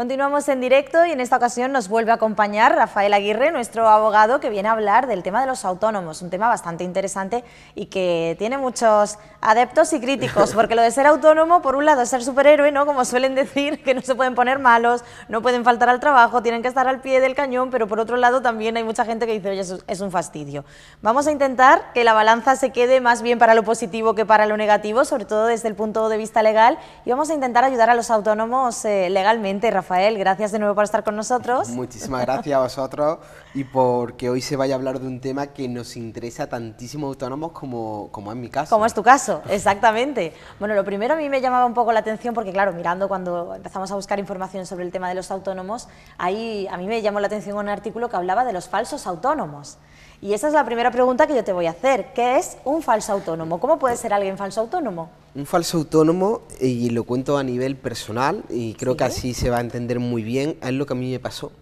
Continuamos en directo y en esta ocasión nos vuelve a acompañar Rafael Aguirre, nuestro abogado, que viene a hablar del tema de los autónomos, un tema bastante interesante y que tiene muchos adeptos y críticos, porque lo de ser autónomo, por un lado, es ser superhéroe, ¿no? Como suelen decir, que no se pueden poner malos, no pueden faltar al trabajo, tienen que estar al pie del cañón, pero por otro lado también hay mucha gente que dice, oye, es un fastidio. Vamos a intentar que la balanza se quede más bien para lo positivo que para lo negativo, sobre todo desde el punto de vista legal, y vamos a intentar ayudar a los autónomos eh, legalmente, Rafael. Rafael, gracias de nuevo por estar con nosotros. Muchísimas gracias a vosotros y porque hoy se vaya a hablar de un tema que nos interesa tantísimo autónomos como, como en mi caso. Como es tu caso, exactamente. Bueno, lo primero a mí me llamaba un poco la atención porque, claro, mirando cuando empezamos a buscar información sobre el tema de los autónomos, ahí a mí me llamó la atención un artículo que hablaba de los falsos autónomos. Y esa es la primera pregunta que yo te voy a hacer. ¿Qué es un falso autónomo? ¿Cómo puede ser alguien falso autónomo? Un falso autónomo, y lo cuento a nivel personal, y creo que así se va a entender muy bien, es lo que a mí me pasó.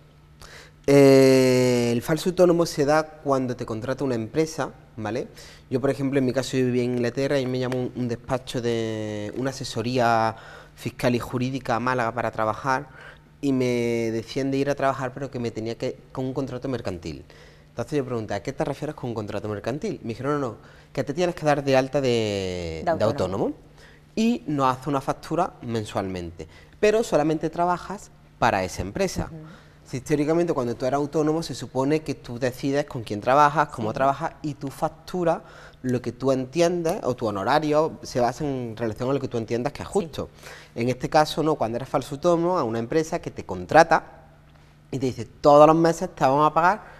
Eh, el falso autónomo se da cuando te contrata una empresa, ¿vale? Yo, por ejemplo, en mi caso yo vivía en Inglaterra y me llamó un, despacho de una asesoría fiscal y jurídica a Málaga para trabajar y me decían de ir a trabajar, pero que me tenía que con un contrato mercantil. Entonces yo pregunté, ¿a qué te refieres con contrato mercantil? Me dijeron, no, no, que te tienes que dar de alta de, autónomo. y nos hace una factura mensualmente, pero solamente trabajas para esa empresa. si, teóricamente cuando tú eres autónomo se supone que tú decides con quién trabajas, cómo trabajas y tu factura, lo que tú entiendes o tu honorario se basa en relación a lo que tú entiendas que es justo. En este caso no, cuando eres falso autónomo a una empresa que te contrata y te dice todos los meses te vamos a pagar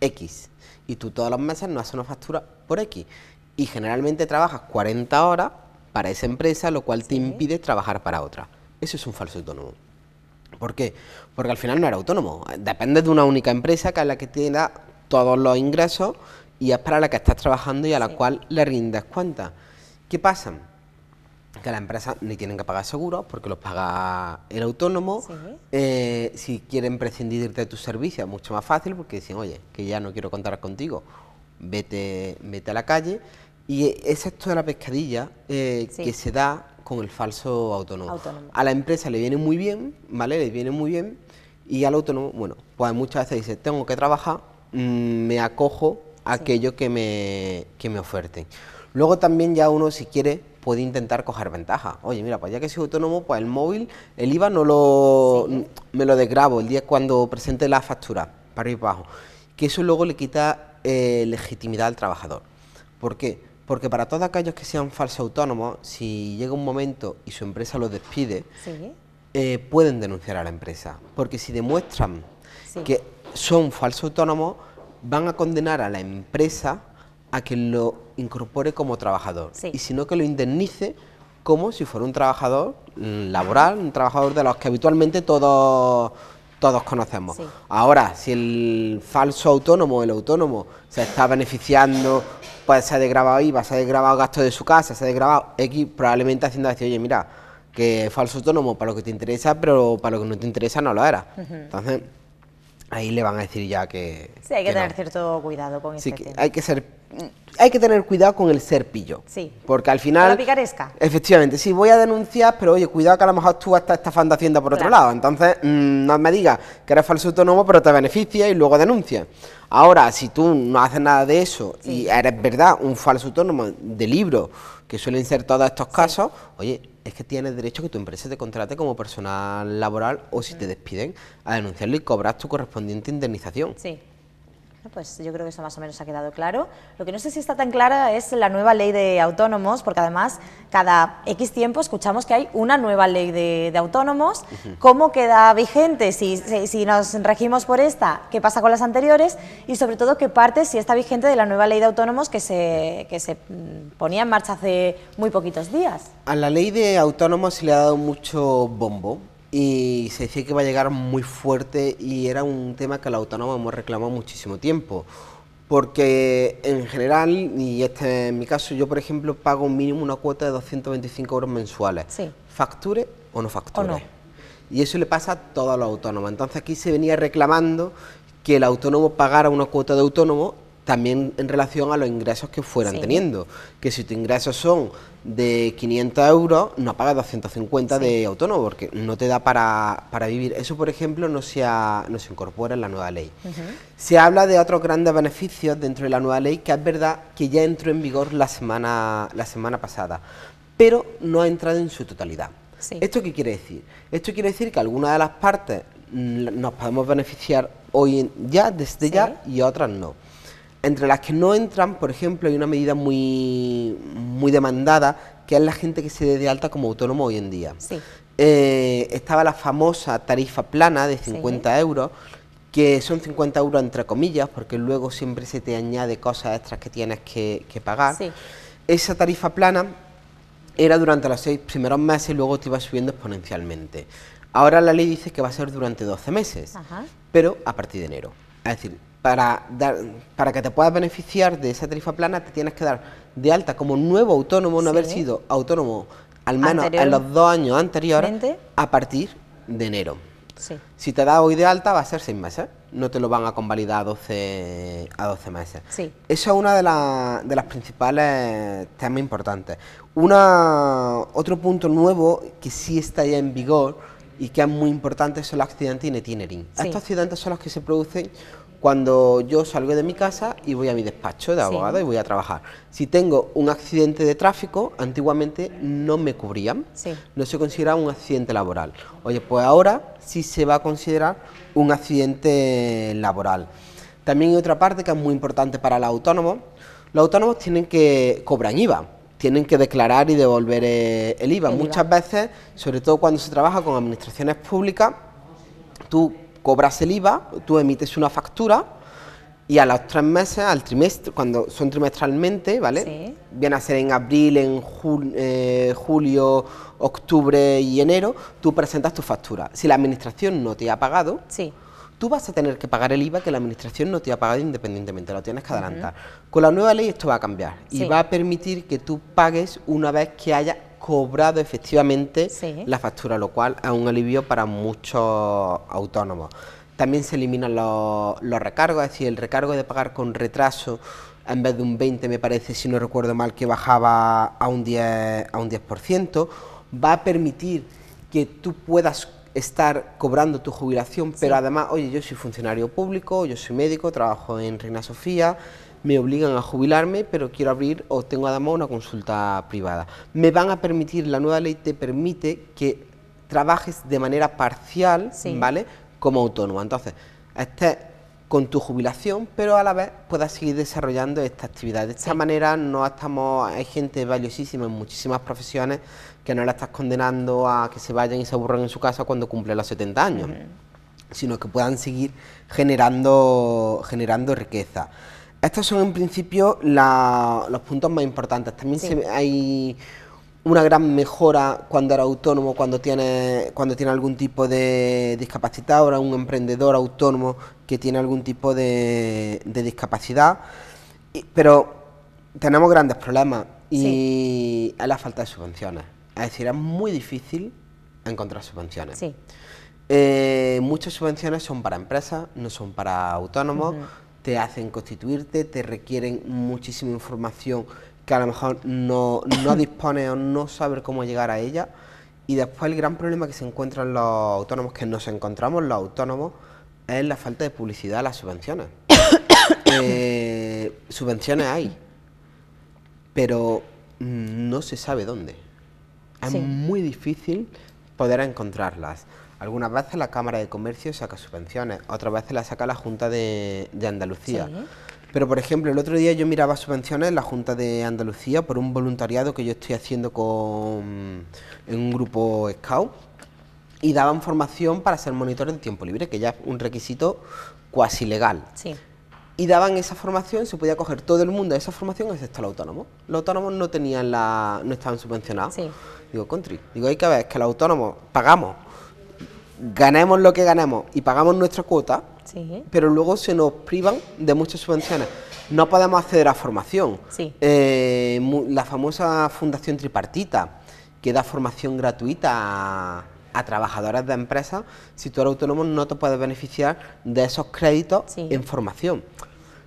X y tú todos los meses no haces una factura por X y generalmente trabajas 40 horas para esa empresa, lo cual te impide trabajar para otra. Eso es un falso autónomo. ¿Por qué? Porque al final no eres autónomo. Dependes de una única empresa que es la que tiene todos los ingresos y es para la que estás trabajando y a la cual le rindes cuenta. ¿Qué pasa? que la empresa ni tienen que pagar seguros porque los paga el autónomo. Eh, si quieren prescindir de tus servicios, es mucho más fácil porque dicen, oye, que ya no quiero contar contigo, vete, vete a la calle. Y es esto de la pescadilla eh, que se da con el falso autónomo. A la empresa le viene muy bien, ¿vale? Le viene muy bien. Y al autónomo, bueno, pues muchas veces dice, tengo que trabajar, mm, me acojo a aquello que me, que me oferten. Luego también ya uno, si quiere, puede intentar coger ventaja. Oye, mira, pues ya que soy autónomo, pues el móvil, el IVA no lo, me lo desgrabo el día cuando presente la factura, para ir bajo. Que eso luego le quita eh, legitimidad al trabajador. ¿Por qué? Porque para todos aquellos que sean falsos autónomos, si llega un momento y su empresa los despide, eh, pueden denunciar a la empresa. Porque si demuestran que son falsos autónomos, van a condenar a la empresa a que lo incorpore como trabajador y sino que lo indemnice como si fuera un trabajador laboral, un trabajador de los que habitualmente todos todos conocemos. Ahora, si el falso autónomo, el autónomo, se está beneficiando, puede ser ha desgrabado IVA, se ha desgrabado gasto de su casa, se ha desgrabado X, probablemente haciendo decir, oye, mira, que falso autónomo para lo que te interesa, pero para lo que no te interesa no lo era. Entonces, ahí le van a decir ya que... Sí, hay que, tener cierto cuidado con sí, este hay que ser Hay que tener cuidado con el ser pillo. Sí. Porque al final... picaresca. Efectivamente, sí, voy a denunciar, pero oye, cuidado que a lo mejor tú estás estafando Hacienda por otro lado. Entonces, mm, no me digas que eres falso autónomo, pero te beneficia y luego denuncias. Ahora, si tú no haces nada de eso y eres, verdad, un falso autónomo de libro, que suelen ser todos estos casos, oye, es que tienes derecho a que tu empresa te contrate como personal laboral o si te despiden a denunciarlo y cobras tu correspondiente indemnización. Sí. Pues yo creo que eso más o menos ha quedado claro. Lo que no sé si está tan clara es la nueva ley de autónomos, porque además cada X tiempo escuchamos que hay una nueva ley de, autónomos. ¿Cómo queda vigente? Si, nos regimos por esta, ¿qué pasa con las anteriores? Y sobre todo, ¿qué parte si está vigente de la nueva ley de autónomos que se, que se mm, ponía en marcha hace muy poquitos días? A la ley de autónomos se le ha dado mucho bombo y se decía que iba a llegar muy fuerte y era un tema que la autónoma hemos reclamado muchísimo tiempo. Porque en general, y este en mi caso, yo por ejemplo pago mínimo una cuota de 225 euros mensuales. Sí. Facture o no facture. Y eso le pasa a todos los autónomos. Entonces aquí se venía reclamando que el autónomo pagara una cuota de autónomo también en relación a los ingresos que fueran teniendo. Que si tus ingresos son de 500 euros, no pagas 250 de autónomo, porque no te da para, para vivir. Eso, por ejemplo, no se, no se incorpora en la nueva ley. Se habla de otros grandes beneficios dentro de la nueva ley, que es verdad que ya entró en vigor la semana, la semana pasada, pero no ha entrado en su totalidad. ¿Esto qué quiere decir? Esto quiere decir que algunas de las partes nos podemos beneficiar hoy ya, desde ya, y otras no. Entre las que no entran, por ejemplo, hay una medida muy, muy demandada, que es la gente que se dé de alta como autónomo hoy en día. Eh, estaba la famosa tarifa plana de 50 euros, que son 50 euros entre comillas, porque luego siempre se te añade cosas extras que tienes que, pagar. Esa tarifa plana era durante los seis primeros meses y luego te iba subiendo exponencialmente. Ahora la ley dice que va a ser durante 12 meses, pero a partir de enero. Es decir, para, dar, para que te puedas beneficiar de esa tarifa plana, te tienes que dar de alta como nuevo autónomo, no haber sido autónomo al menos en los dos años anteriores, a partir de enero. Si te da hoy de alta, va a ser seis meses. No te lo van a convalidar a 12, a meses. Eso es una de, las los principales temas importantes. Una, otro punto nuevo que sí está ya en vigor y que es muy importante son los accidentes in Estos accidentes son los que se producen cuando yo salgo de mi casa y voy a mi despacho de abogado y voy a trabajar. Si tengo un accidente de tráfico, antiguamente no me cubrían, no se consideraba un accidente laboral. Oye, pues ahora sí se va a considerar un accidente laboral. También hay otra parte que es muy importante para los autónomos. Los autónomos tienen que cobrar IVA, tienen que declarar y devolver eh, el IVA. Muchas veces, sobre todo cuando se trabaja con administraciones públicas, tú cobras el IVA, tú emites una factura y a los tres meses, al trimestre, cuando son trimestralmente, ¿vale? Sí. Viene a ser en abril, en eh, julio, octubre y enero, tú presentas tu factura. Si la administración no te ha pagado, sí. tú vas a tener que pagar el IVA que la administración no te ha pagado independientemente, lo tienes que adelantar. Con la nueva ley esto va a cambiar y va a permitir que tú pagues una vez que haya cobrado efectivamente la factura, lo cual es un alivio para muchos autónomos. También se eliminan los, recargos, es decir, el recargo de pagar con retraso en vez de un 20 me parece, si no recuerdo mal, que bajaba a un 10%, a un 10% va a permitir que tú puedas estar cobrando tu jubilación, pero además, oye, yo soy funcionario público, yo soy médico, trabajo en Reina Sofía, me obligan a jubilarme, pero quiero abrir o tengo además una consulta privada. Me van a permitir, la nueva ley te permite que trabajes de manera parcial, ¿vale? Como autónoma. Entonces, estés con tu jubilación, pero a la vez puedas seguir desarrollando esta actividad. De esta manera no estamos, hay gente valiosísima en muchísimas profesiones que no la estás condenando a que se vayan y se aburran en su casa cuando cumple los 70 años, sino que puedan seguir generando, generando riqueza. Estos son en principio los puntos más importantes. También hay una gran mejora cuando eres autónomo, cuando tiene, cuando tiene algún tipo de discapacidad, ahora un emprendedor autónomo que tiene algún tipo de, discapacidad. pero tenemos grandes problemas y es la falta de subvenciones. Es decir, es muy difícil encontrar subvenciones. Eh, muchas subvenciones son para empresas, no son para autónomos te hacen constituirte, te requieren muchísima información que a lo mejor no, no o no sabe cómo llegar a ella. Y después el gran problema que se encuentran los autónomos, que nos encontramos los autónomos, es la falta de publicidad a las subvenciones. Eh, subvenciones hay, pero no se sabe dónde. Es muy difícil poder encontrarlas. Algunas veces la Cámara de Comercio saca subvenciones, otras veces la saca la Junta de, Andalucía. Pero, por ejemplo, el otro día yo miraba subvenciones en la Junta de Andalucía por un voluntariado que yo estoy haciendo con, en un grupo scout y daban formación para ser monitores de tiempo libre, que ya es un requisito cuasi legal. Y daban esa formación, se podía coger todo el mundo esa formación, excepto el autónomo... Los autónomos no tenían la, no estaban subvencionados. Digo, country. Digo, hay que ver, es que los autónomos pagamos ganemos lo que ganemos y pagamos nuestra cuota, pero luego se nos privan de muchas subvenciones. No podemos acceder a formación. Eh, la famosa fundación tripartita, que da formación gratuita a, trabajadores de empresas, si tú eres autónomo no te puedes beneficiar de esos créditos en formación.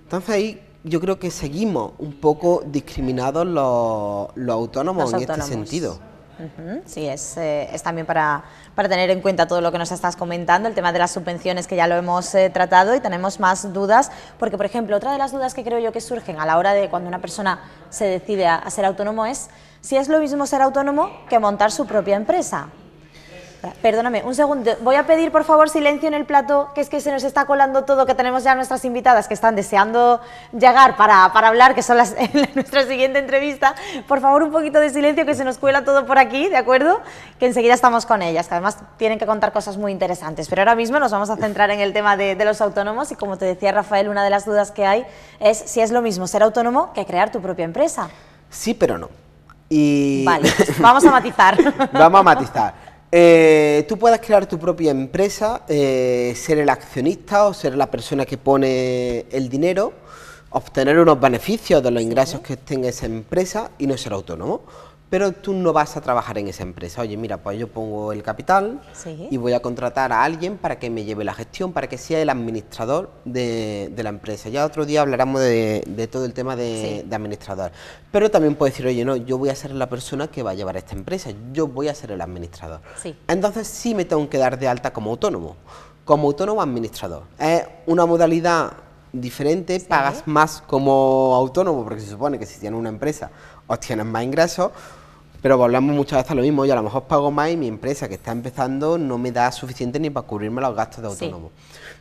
Entonces ahí yo creo que seguimos un poco discriminados los, autónomos en este sentido. Sí, es, eh, también para, tener en cuenta todo lo que nos estás comentando, el tema de las subvenciones que ya lo hemos eh, tratado y tenemos más dudas, porque por ejemplo, otra de las dudas que creo yo que surgen a la hora de cuando una persona se decide a ser autónomo es si es lo mismo ser autónomo que montar su propia empresa. Perdóname, un segundo. Voy a pedir, por favor, silencio en el plato, que es que se nos está colando todo, que tenemos ya nuestras invitadas que están deseando llegar para, hablar, que son las, en nuestra siguiente entrevista. Por favor, un poquito de silencio, que se nos cuela todo por aquí, ¿de acuerdo? Que enseguida estamos con ellas, que además tienen que contar cosas muy interesantes. Pero ahora mismo nos vamos a centrar en el tema de, los autónomos y, como te decía Rafael, una de las dudas que hay es si es lo mismo ser autónomo que crear tu propia empresa. Sí, pero no. Y... Vale, pues vamos a matizar. vamos a matizar. Eh, tú puedes crear tu propia empresa, eh, ser el accionista o ser la persona que pone el dinero, obtener unos beneficios de los ingresos que tenga esa empresa y no ser autónomo pero tú no vas a trabajar en esa empresa. Oye, mira, pues yo pongo el capital y voy a contratar a alguien para que me lleve la gestión, para que sea el administrador de, la empresa. Ya otro día hablaremos de, todo el tema de, administrador. Pero también puedes decir, oye, no, yo voy a ser la persona que va a llevar esta empresa, yo voy a ser el administrador. Entonces sí me tengo que dar de alta como autónomo, como autónomo administrador. Es una modalidad diferente, pagas más como autónomo, porque se supone que si tienes una empresa obtienes más ingresos, pero hablamos muchas veces lo mismo, yo a lo mejor pago más y mi empresa que está empezando no me da suficiente ni para cubrirme los gastos de autónomo.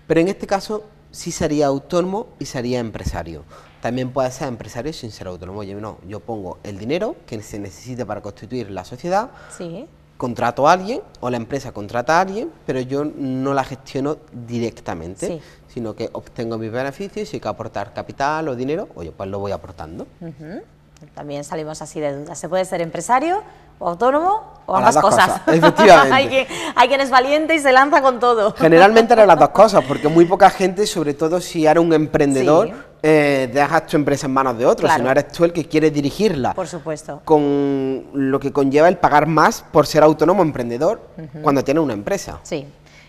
Pero en este caso sí sería autónomo y sería empresario. También puede ser empresario sin ser autónomo. Yo no, yo pongo el dinero que se necesite para constituir la sociedad, sí. contrato a alguien o la empresa contrata a alguien, pero yo no la gestiono directamente, sino que obtengo mis beneficios y hay que aportar capital o dinero, oye, pues lo voy aportando también salimos así de dudas. Se puede ser empresario o autónomo o ambas cosas. hay, quien, hay, es valiente y se lanza con todo. Generalmente eran las dos cosas, porque muy poca gente, sobre todo si era un emprendedor, eh, dejas tu empresa en manos de otro, si no eres tú el que quiere dirigirla. Por supuesto. Con lo que conlleva el pagar más por ser autónomo emprendedor cuando tienes una empresa. Sí.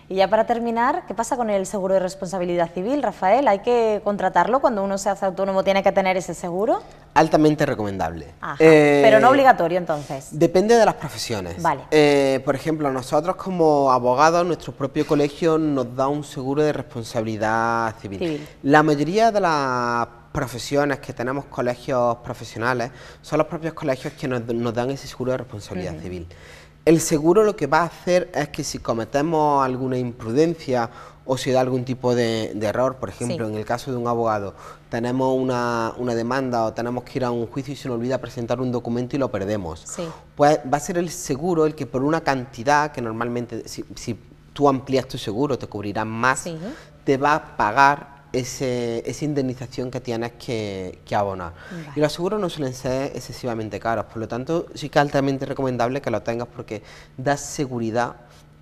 Y ya para terminar, ¿qué pasa con el seguro de responsabilidad civil, Rafael? ¿Hay que contratarlo cuando uno se hace autónomo? ¿Tiene que tener ese seguro? Altamente recomendable. pero no eh, obligatorio entonces. Depende de las profesiones. Eh, por ejemplo, nosotros como abogados, nuestro propio colegio nos da un seguro de responsabilidad civil. La mayoría de las profesiones, que tenemos colegios profesionales, son los propios colegios que nos, dan ese seguro de responsabilidad civil. El seguro lo que va a hacer es que si cometemos alguna imprudencia o si da algún tipo de, error, por ejemplo, en el caso de un abogado, tenemos una, una, demanda o tenemos que ir a un juicio y se nos olvida presentar un documento y lo perdemos, pues va a ser el seguro el que por una cantidad que normalmente, si, tú amplías tu seguro, te cubrirán más, te va a pagar ese, esa indemnización que tienes que, abonar. Y los seguros no suelen ser excesivamente caros, por lo tanto sí que es altamente recomendable que lo tengas porque da seguridad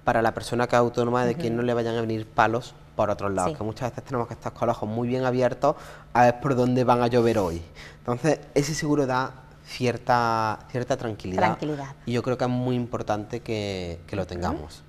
para la persona que es autónoma de que no le vayan a venir palos por otros lados, que muchas veces tenemos que estar con los ojos muy bien abiertos a ver por dónde van a llover hoy. Entonces, ese seguro da cierta, cierta tranquilidad. Y yo creo que es muy importante que, que lo tengamos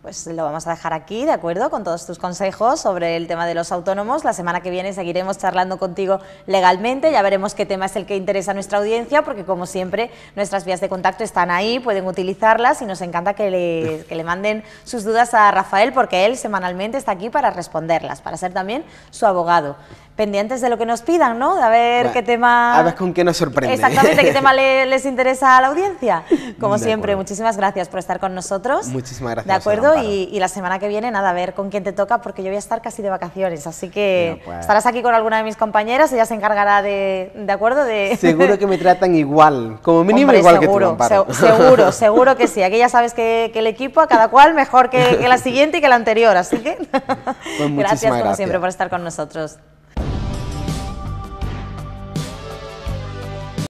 pues lo vamos a dejar aquí, de acuerdo, con todos tus consejos sobre el tema de los autónomos. La semana que viene seguiremos charlando contigo legalmente, ya veremos qué tema es el que interesa a nuestra audiencia, porque como siempre nuestras vías de contacto están ahí, pueden utilizarlas y nos encanta que le manden sus dudas a Rafael, porque él semanalmente está aquí para responderlas, para ser también su abogado pendientes de lo que nos pidan, ¿no? De a ver qué tema... A ver con qué nos sorprende. Exactamente, qué tema les interesa a la audiencia. Como siempre, muchísimas gracias por estar con nosotros. Muchísimas gracias. De acuerdo, y, la semana que viene, nada, a ver con quién te toca, porque yo voy a estar casi de vacaciones, así que estarás aquí con alguna de mis compañeras, ella se encargará de, ¿de acuerdo? De... Seguro que me tratan igual, como mínimo igual seguro, que tú, seguro, seguro que sí. Aquí ya sabes que, el equipo, a cada cual, mejor que, la siguiente y que la anterior, así que... Pues gracias, gracias, como siempre, por estar con nosotros.